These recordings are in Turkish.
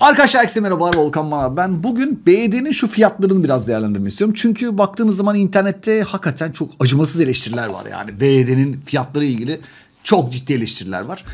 Arkadaşlar herkese merhabalar Volkan Mana. Ben bugün BD'nin şu fiyatlarını biraz değerlendirmek istiyorum. Çünkü baktığınız zaman internette hakikaten çok acımasız eleştiriler var. Yani BD'nin fiyatları ilgili çok ciddi eleştiriler var.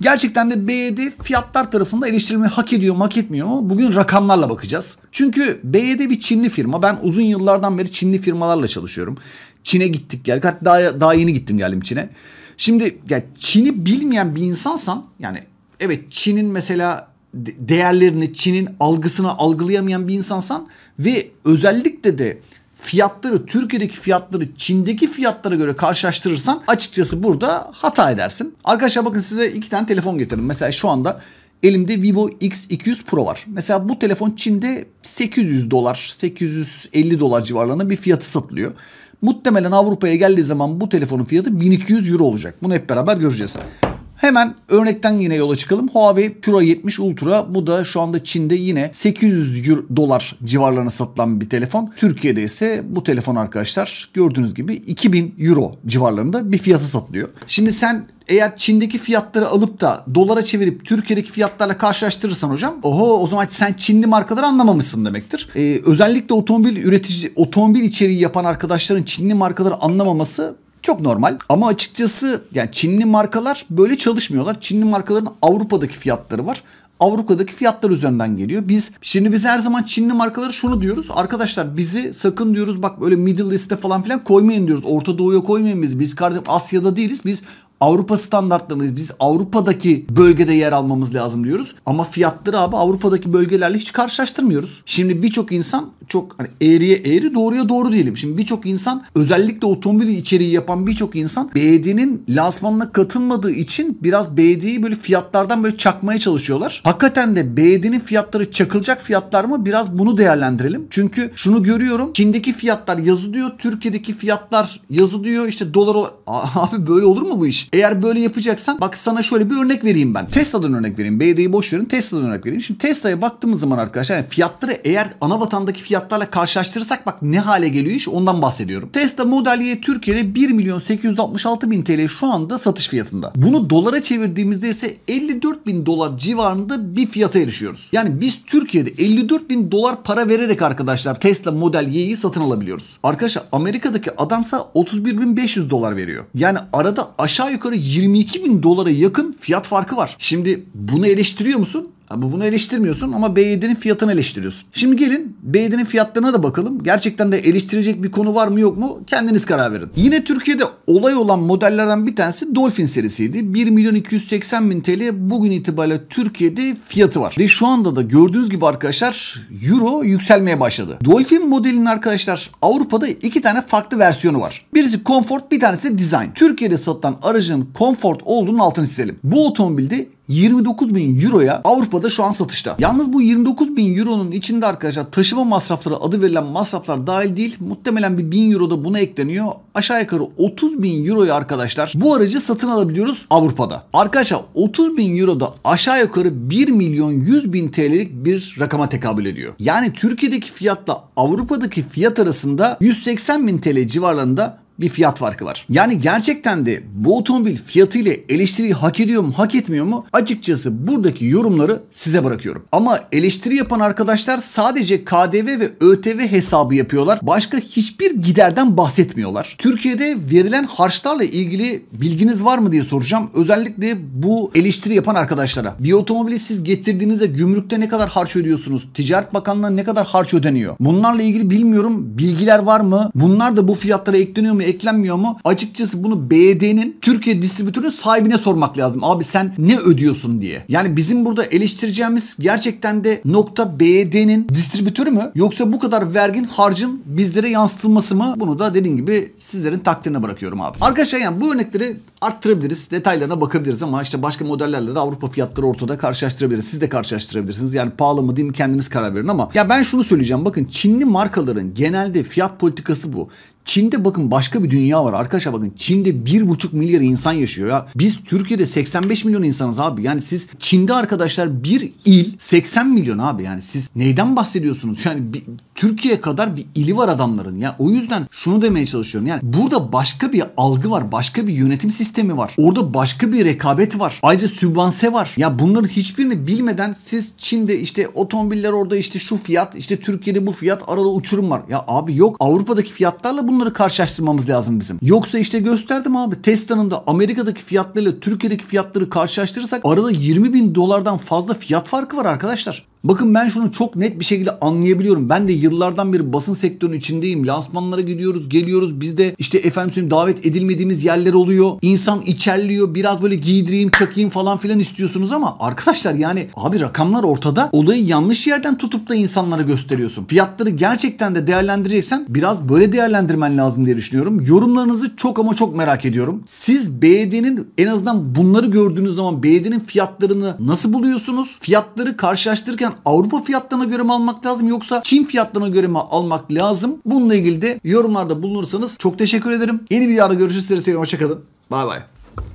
Gerçekten de BYD fiyatlar tarafında eleştirilmeyi hak ediyor mu hak etmiyor mu? Bugün rakamlarla bakacağız. Çünkü BYD bir Çinli firma. Ben uzun yıllardan beri Çinli firmalarla çalışıyorum. Çin'e gittik geldik. Hatta daha, daha yeni gittim geldim Çin'e. Şimdi yani Çin'i bilmeyen bir insansan yani evet Çin'in mesela değerlerini Çin'in algısına algılayamayan bir insansan ve özellikle de fiyatları Türkiye'deki fiyatları Çin'deki fiyatlara göre karşılaştırırsan açıkçası burada hata edersin. Arkadaşlar bakın size iki tane telefon getirdim. Mesela şu anda elimde Vivo X200 Pro var. Mesela bu telefon Çin'de 800 dolar, 850 dolar civarlarında bir fiyatı satılıyor. Muhtemelen Avrupa'ya geldiği zaman bu telefonun fiyatı 1200 euro olacak. Bunu hep beraber göreceğiz. Hemen örnekten yine yola çıkalım. Huawei Pura 70 Ultra bu da şu anda Çin'de yine 800 dolar civarlarına satılan bir telefon. Türkiye'de ise bu telefon arkadaşlar gördüğünüz gibi 2000 euro civarlarında bir fiyatı satılıyor. Şimdi sen eğer Çin'deki fiyatları alıp da dolara çevirip Türkiye'deki fiyatlarla karşılaştırırsan hocam oho o zaman sen Çinli markaları anlamamışsın demektir. Ee, özellikle otomobil üretici otomobil içeriği yapan arkadaşların Çinli markaları anlamaması çok normal ama açıkçası yani Çinli markalar böyle çalışmıyorlar. Çinli markaların Avrupa'daki fiyatları var. Avrupa'daki fiyatlar üzerinden geliyor. Biz şimdi biz her zaman Çinli markaları şunu diyoruz. Arkadaşlar bizi sakın diyoruz bak böyle Middle East'te falan filan koymayın diyoruz. Orta Doğu'ya koymayın biz. Biz kardeşim Asya'da değiliz. Biz Avrupa standartlarındayız. Biz Avrupa'daki bölgede yer almamız lazım diyoruz. Ama fiyatları abi Avrupa'daki bölgelerle hiç karşılaştırmıyoruz. Şimdi birçok insan çok hani eğriye eğri doğruya doğru diyelim. Şimdi birçok insan özellikle otomobil içeriği yapan birçok insan BD'nin lansmanına katılmadığı için biraz BD'yi böyle fiyatlardan böyle çakmaya çalışıyorlar. Hakikaten de BD'nin fiyatları çakılacak fiyatlar mı? Biraz bunu değerlendirelim. Çünkü şunu görüyorum. Çin'deki fiyatlar yazı diyor, Türkiye'deki fiyatlar yazı diyor. İşte dolar olarak. Abi böyle olur mu bu iş? Eğer böyle yapacaksan bak sana şöyle bir örnek vereyim ben. Tesla'dan örnek vereyim. BD'yi boş verin. Tesla'dan örnek vereyim. Şimdi Tesla'ya baktığımız zaman arkadaşlar yani fiyatları eğer ana vatandaki fiyatlarla karşılaştırırsak bak ne hale geliyor iş ondan bahsediyorum. Tesla Model Y Türkiye'de 1 milyon 866 bin TL şu anda satış fiyatında. Bunu dolara çevirdiğimizde ise 54 bin dolar civarında bir fiyata erişiyoruz. Yani biz Türkiye'de 54 bin dolar para vererek arkadaşlar Tesla Model Y'yi satın alabiliyoruz. Arkadaşlar Amerika'daki adamsa 31.500 dolar veriyor. Yani arada aşağı yukarı 22 bin dolara yakın fiyat farkı var. Şimdi bunu eleştiriyor musun? Abi bunu eleştirmiyorsun ama b fiyatını eleştiriyorsun. Şimdi gelin b fiyatlarına da bakalım. Gerçekten de eleştirecek bir konu var mı yok mu kendiniz karar verin. Yine Türkiye'de olay olan modellerden bir tanesi Dolphin serisiydi. 1 milyon 280 bin TL bugün itibariyle Türkiye'de fiyatı var. Ve şu anda da gördüğünüz gibi arkadaşlar Euro yükselmeye başladı. Dolphin modelinin arkadaşlar Avrupa'da iki tane farklı versiyonu var. Birisi Comfort bir tanesi de Design. Türkiye'de satılan aracın Comfort olduğunun altını çizelim. Bu otomobilde 29 bin euroya Avrupa'da şu an satışta. Yalnız bu 29 bin euronun içinde arkadaşlar taşıma masrafları adı verilen masraflar dahil değil. Muhtemelen bir 1000 euro da buna ekleniyor. Aşağı yukarı 30 bin euroya arkadaşlar bu aracı satın alabiliyoruz Avrupa'da. Arkadaşlar 30 bin euro da aşağı yukarı 1 milyon 100 bin TL'lik bir rakama tekabül ediyor. Yani Türkiye'deki fiyatla Avrupa'daki fiyat arasında 180 bin TL civarlarında bir fiyat farkı var. Yani gerçekten de bu otomobil fiyatı ile eleştiriyi hak ediyor mu hak etmiyor mu? Açıkçası buradaki yorumları size bırakıyorum. Ama eleştiri yapan arkadaşlar sadece KDV ve ÖTV hesabı yapıyorlar. Başka hiçbir giderden bahsetmiyorlar. Türkiye'de verilen harçlarla ilgili bilginiz var mı diye soracağım. Özellikle bu eleştiri yapan arkadaşlara. Bir otomobili siz getirdiğinizde gümrükte ne kadar harç ödüyorsunuz? Ticaret Bakanlığı'na ne kadar harç ödeniyor? Bunlarla ilgili bilmiyorum bilgiler var mı? Bunlar da bu fiyatlara ekleniyor mu? eklenmiyor mu? Açıkçası bunu BD'nin Türkiye distribütörünün sahibine sormak lazım. Abi sen ne ödüyorsun diye. Yani bizim burada eleştireceğimiz gerçekten de nokta BD'nin distribütörü mü? Yoksa bu kadar vergin harcın bizlere yansıtılması mı? Bunu da dediğim gibi sizlerin takdirine bırakıyorum abi. Arkadaşlar yani bu örnekleri arttırabiliriz. Detaylarına bakabiliriz ama işte başka modellerle de Avrupa fiyatları ortada karşılaştırabiliriz. Siz de karşılaştırabilirsiniz. Yani pahalı mı değil mi kendiniz karar verin ama ya ben şunu söyleyeceğim. Bakın Çinli markaların genelde fiyat politikası bu. Çin'de bakın başka bir dünya var arkadaşlar bakın Çin'de 1,5 milyar insan yaşıyor ya. Biz Türkiye'de 85 milyon insanız abi. Yani siz Çin'de arkadaşlar bir il 80 milyon abi. Yani siz neyden bahsediyorsunuz? Yani bir, Türkiye kadar bir ili var adamların. Ya o yüzden şunu demeye çalışıyorum. Yani burada başka bir algı var. Başka bir yönetim sistemi var. Orada başka bir rekabet var. Ayrıca sübvanse var. Ya bunların hiçbirini bilmeden siz Çin'de işte otomobiller orada işte şu fiyat işte Türkiye'de bu fiyat arada uçurum var. Ya abi yok Avrupa'daki fiyatlarla bunu bunları karşılaştırmamız lazım bizim. Yoksa işte gösterdim abi Tesla'nın da Amerika'daki fiyatlarıyla Türkiye'deki fiyatları karşılaştırırsak arada 20 bin dolardan fazla fiyat farkı var arkadaşlar. Bakın ben şunu çok net bir şekilde anlayabiliyorum. Ben de yıllardan beri basın sektörünün içindeyim. Lansmanlara gidiyoruz, geliyoruz. Biz de işte efendim söyleyeyim davet edilmediğimiz yerler oluyor. İnsan içerliyor. Biraz böyle giydireyim, çakayım falan filan istiyorsunuz ama arkadaşlar yani abi rakamlar ortada. Olayı yanlış yerden tutup da insanlara gösteriyorsun. Fiyatları gerçekten de değerlendireceksen biraz böyle değerlendirmen lazım diye düşünüyorum. Yorumlarınızı çok ama çok merak ediyorum. Siz BD'nin en azından bunları gördüğünüz zaman BD'nin fiyatlarını nasıl buluyorsunuz? Fiyatları karşılaştırırken Avrupa fiyatlarına göre mi almak lazım yoksa Çin fiyatlarına göre mi almak lazım? Bununla ilgili de yorumlarda bulunursanız çok teşekkür ederim. Yeni videoda görüşürüz. Hoşçakalın. Bay bay.